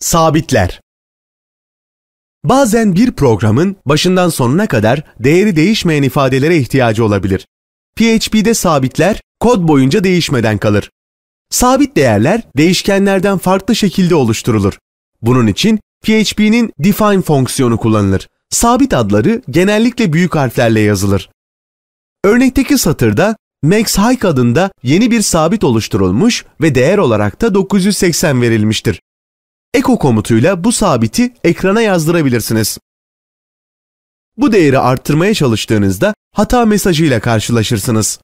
Sabitler Bazen bir programın başından sonuna kadar değeri değişmeyen ifadelere ihtiyacı olabilir. PHP'de sabitler kod boyunca değişmeden kalır. Sabit değerler değişkenlerden farklı şekilde oluşturulur. Bunun için PHP'nin define fonksiyonu kullanılır. Sabit adları genellikle büyük harflerle yazılır. Örnekteki satırda Max Hike adında yeni bir sabit oluşturulmuş ve değer olarak da 980 verilmiştir eko komutuyla bu sabiti ekrana yazdırabilirsiniz. Bu değeri arttırmaya çalıştığınızda hata mesajıyla karşılaşırsınız.